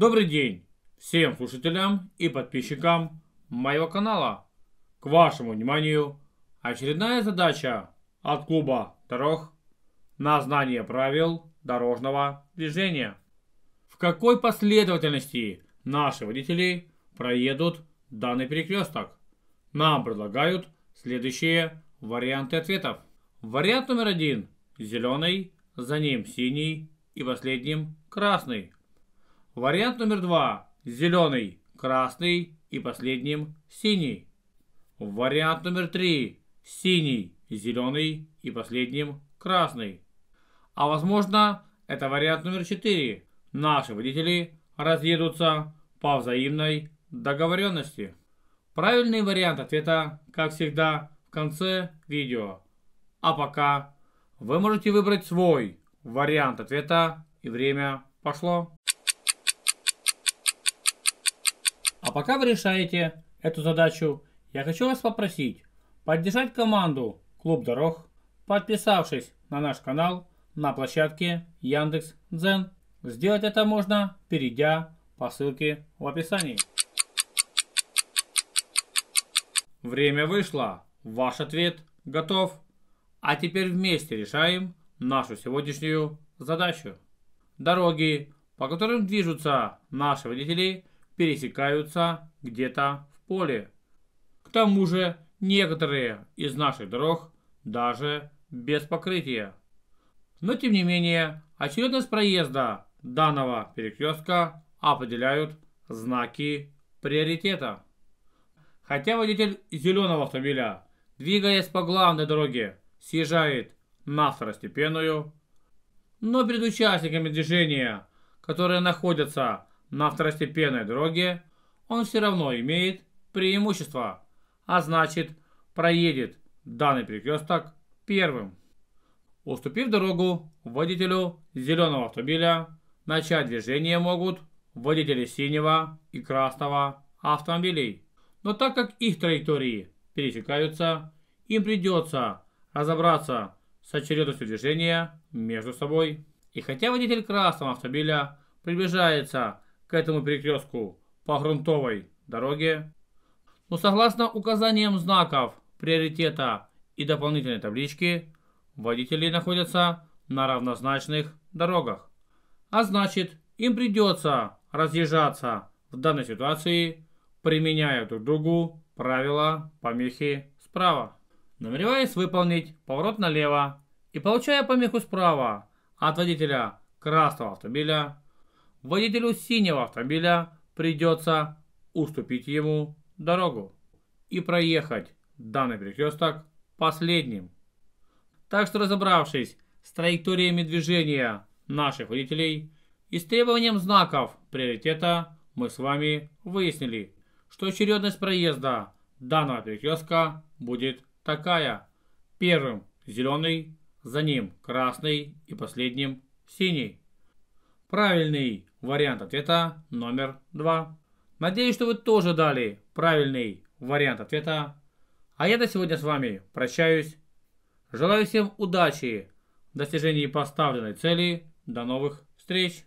Добрый день всем слушателям и подписчикам моего канала. К вашему вниманию очередная задача от клуба дорог на знание правил дорожного движения. В какой последовательности наши водители проедут данный перекресток? Нам предлагают следующие варианты ответов. Вариант номер один – зеленый, за ним синий и последним красный – Вариант номер два – зеленый, красный и последним синий. Вариант номер три – синий, зеленый и последним красный. А возможно, это вариант номер четыре. Наши водители разъедутся по взаимной договоренности. Правильный вариант ответа, как всегда, в конце видео. А пока вы можете выбрать свой вариант ответа и время пошло. А пока вы решаете эту задачу, я хочу вас попросить поддержать команду Клуб Дорог, подписавшись на наш канал на площадке Яндекс Дзен. Сделать это можно, перейдя по ссылке в описании. Время вышло. Ваш ответ готов. А теперь вместе решаем нашу сегодняшнюю задачу. Дороги, по которым движутся наши водители – пересекаются где-то в поле. К тому же некоторые из наших дорог даже без покрытия. Но тем не менее, очередность проезда данного перекрестка определяют знаки приоритета. Хотя водитель зеленого автомобиля, двигаясь по главной дороге, съезжает на второстепенную, но перед участниками движения, которые находятся на второстепенной дороге он все равно имеет преимущество, а значит проедет данный перекресток первым. Уступив дорогу водителю зеленого автомобиля, начать движение могут водители синего и красного автомобилей. Но так как их траектории пересекаются, им придется разобраться с очередностью движения между собой. И хотя водитель красного автомобиля приближается к этому перекрестку по грунтовой дороге, но ну, согласно указаниям знаков приоритета и дополнительной таблички, водители находятся на равнозначных дорогах. А значит, им придется разъезжаться в данной ситуации, применяя друг другу правила помехи справа. Намереваясь выполнить поворот налево и получая помеху справа от водителя красного автомобиля, водителю синего автомобиля придется уступить ему дорогу и проехать данный перекресток последним. Так что разобравшись с траекториями движения наших водителей и с требованием знаков приоритета, мы с вами выяснили, что очередность проезда данного перекрестка будет такая. Первым зеленый, за ним красный и последним синий. Правильный Вариант ответа номер два. Надеюсь, что вы тоже дали правильный вариант ответа. А я до сегодня с вами прощаюсь. Желаю всем удачи в достижении поставленной цели. До новых встреч!